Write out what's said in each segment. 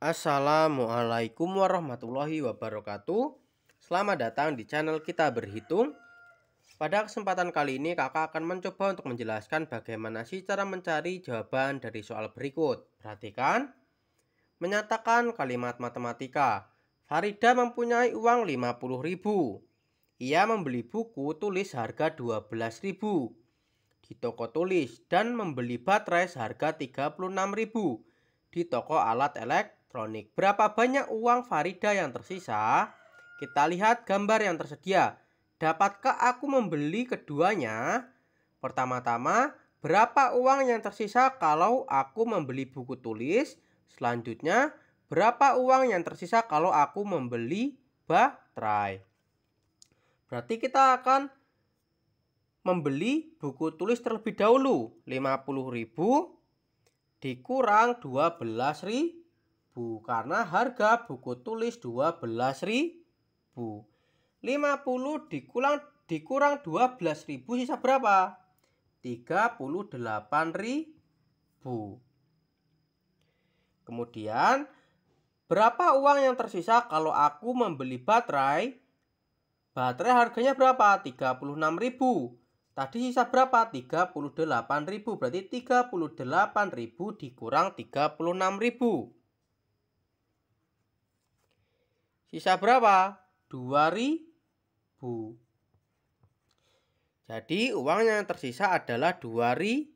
Assalamualaikum warahmatullahi wabarakatuh Selamat datang di channel kita berhitung Pada kesempatan kali ini kakak akan mencoba untuk menjelaskan bagaimana sih cara mencari jawaban dari soal berikut Perhatikan Menyatakan kalimat matematika Farida mempunyai uang 50 ribu Ia membeli buku tulis harga 12 ribu Di toko tulis dan membeli baterai harga 36 ribu di toko alat elektronik elektronik. Berapa banyak uang Farida yang tersisa? Kita lihat gambar yang tersedia. Dapatkah aku membeli keduanya? Pertama-tama, berapa uang yang tersisa kalau aku membeli buku tulis? Selanjutnya, berapa uang yang tersisa kalau aku membeli baterai? Berarti kita akan membeli buku tulis terlebih dahulu 50.000 dikurang 12.000 karena harga buku tulis dua belas ribu lima puluh dikurang dikurang dua belas ribu sisa berapa? tiga puluh delapan ribu. Kemudian berapa uang yang tersisa kalau aku membeli baterai? Baterai harganya berapa? tiga puluh enam ribu. Tadi sisa berapa? 38.000. Berarti 38.000 dikurang 36.000. Sisa berapa? 2000. Jadi uang yang tersisa adalah 2000.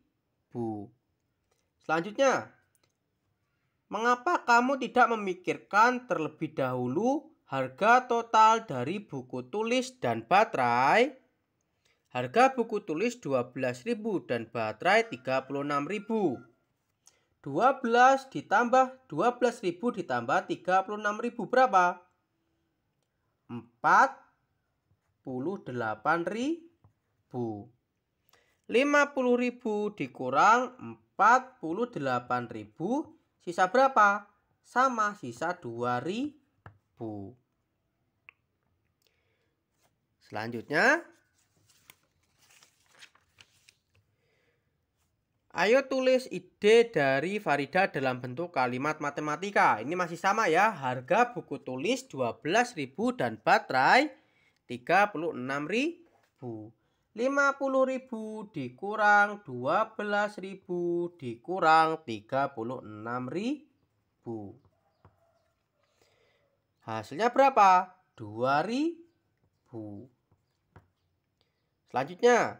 Selanjutnya, mengapa kamu tidak memikirkan terlebih dahulu harga total dari buku tulis dan baterai? Harga buku tulis 12.000 dan baterai 36.000. 12 ditambah 12.000 ditambah 36.000 berapa? empat puluh delapan ribu. Lima puluh ribu dikurang empat puluh delapan ribu. Sisa berapa? Sama sisa dua ribu. Selanjutnya Ayo tulis ide dari Farida dalam bentuk kalimat matematika. Ini masih sama ya. Harga buku tulis 12.000 dan baterai 36.000. 50.000 dikurang 12.000 dikurang 36.000. Hasilnya berapa? 2.000. Selanjutnya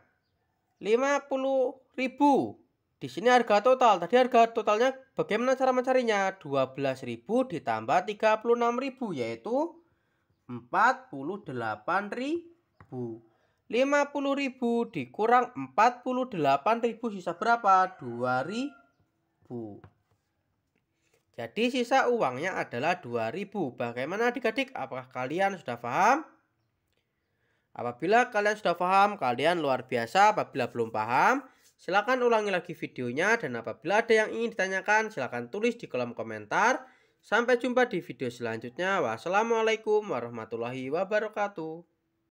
50.000 di sini harga total. Tadi harga totalnya bagaimana cara mencarinya? 12.000 ditambah 36.000 yaitu 48.000. 50.000 dikurang 48.000 sisa berapa? 2.000. Jadi sisa uangnya adalah 2.000. Bagaimana adik-adik? Apakah kalian sudah paham? Apabila kalian sudah paham, kalian luar biasa. Apabila belum paham, Silakan ulangi lagi videonya dan apabila ada yang ingin ditanyakan silakan tulis di kolom komentar. Sampai jumpa di video selanjutnya. Wassalamualaikum warahmatullahi wabarakatuh.